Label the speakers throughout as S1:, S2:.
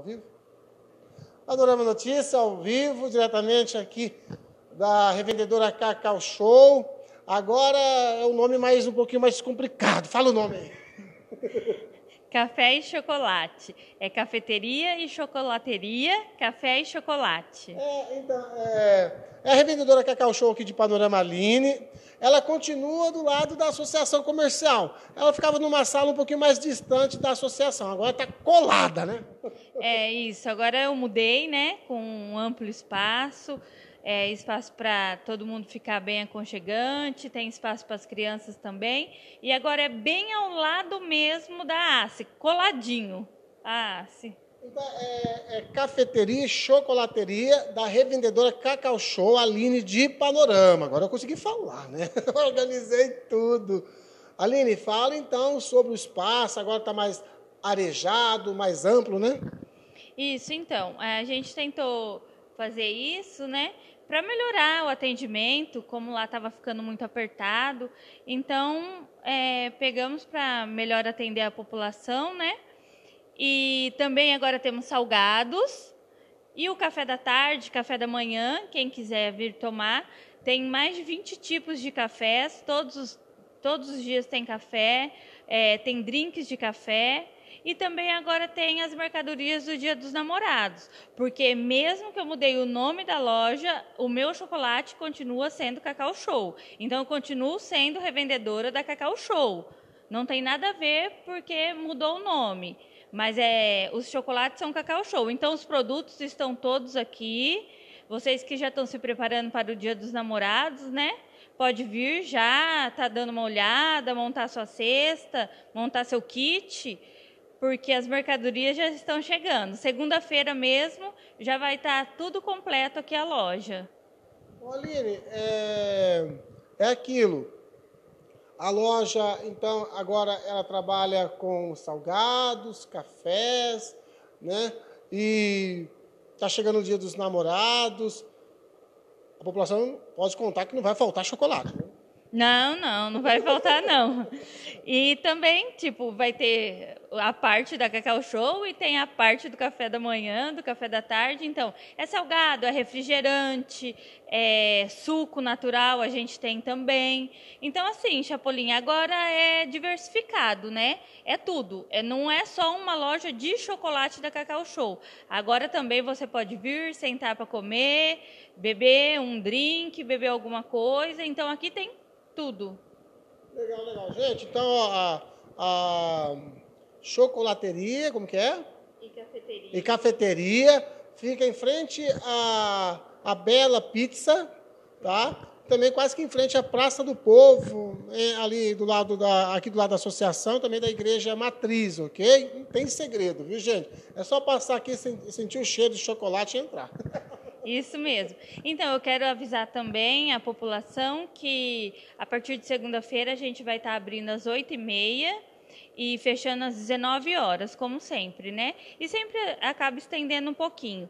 S1: Ao vivo? Adorama Notícia, ao vivo, diretamente aqui da revendedora Cacau Show. Agora é o nome mais um pouquinho mais complicado. Fala o nome aí.
S2: Café e chocolate. É cafeteria e chocolateria, café e chocolate. É,
S1: então, é, é a revendedora Cacau Show aqui de Panorama Line. Ela continua do lado da associação comercial. Ela ficava numa sala um pouquinho mais distante da associação. Agora está colada, né?
S2: É isso. Agora eu mudei, né? Com um amplo espaço é, espaço para todo mundo ficar bem aconchegante, tem espaço para as crianças também. E agora é bem ao lado mesmo da ASSE, coladinho a ASSE. Então,
S1: é, é cafeteria e chocolateria da revendedora Cacau Show, Aline de Panorama. Agora eu consegui falar, né? organizei tudo. Aline, fala então sobre o espaço, agora está mais arejado, mais amplo, né?
S2: Isso, então. É, a gente tentou fazer isso, né? Para melhorar o atendimento, como lá estava ficando muito apertado. Então, é, pegamos para melhor atender a população, né? E também agora temos salgados. E o café da tarde, café da manhã, quem quiser vir tomar. Tem mais de 20 tipos de cafés, todos os, todos os dias tem café, é, tem drinks de café. E também agora tem as mercadorias do Dia dos Namorados, porque mesmo que eu mudei o nome da loja, o meu chocolate continua sendo Cacau Show. Então eu continuo sendo revendedora da Cacau Show. Não tem nada a ver porque mudou o nome, mas é os chocolates são Cacau Show. Então os produtos estão todos aqui. Vocês que já estão se preparando para o Dia dos Namorados, né? pode vir já, tá dando uma olhada, montar sua cesta, montar seu kit porque as mercadorias já estão chegando. Segunda-feira mesmo já vai estar tá tudo completo aqui a loja.
S1: Aline, é, é aquilo. A loja, então, agora ela trabalha com salgados, cafés, né? E tá chegando o dia dos namorados. A população pode contar que não vai faltar chocolate. Né?
S2: Não, não, não vai faltar não. E também, tipo, vai ter a parte da Cacau Show e tem a parte do café da manhã, do café da tarde. Então, é salgado, é refrigerante, é suco natural, a gente tem também. Então, assim, Chapolin, agora é diversificado, né? É tudo. É, não é só uma loja de chocolate da Cacau Show. Agora também você pode vir, sentar para comer, beber um drink, beber alguma coisa. Então, aqui tem tudo.
S1: Legal, legal. Gente, então, a, a chocolateria, como que é?
S2: E cafeteria. E
S1: cafeteria. Fica em frente à, a Bela Pizza, tá? Também quase que em frente à Praça do Povo, ali do lado da, aqui do lado da associação, também da Igreja Matriz, ok? Não tem segredo, viu, gente? É só passar aqui, sentir o cheiro de chocolate e entrar.
S2: Isso mesmo. Então, eu quero avisar também a população que a partir de segunda-feira a gente vai estar abrindo às 8h30 e fechando às 19 horas, como sempre, né? E sempre acaba estendendo um pouquinho.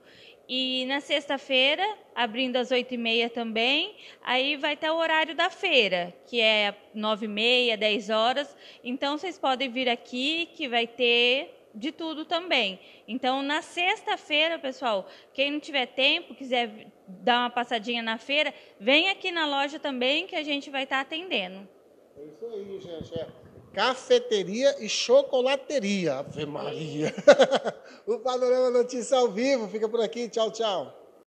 S2: E na sexta-feira, abrindo às 8h30 também, aí vai ter o horário da feira, que é 9h30, 10 horas. Então vocês podem vir aqui que vai ter de tudo também. Então, na sexta-feira, pessoal, quem não tiver tempo, quiser dar uma passadinha na feira, vem aqui na loja também que a gente vai estar tá atendendo.
S1: É isso aí, gente. É cafeteria e chocolateria. Ave Maria.
S2: o Panorama
S1: Notícia ao vivo fica por aqui. Tchau, tchau.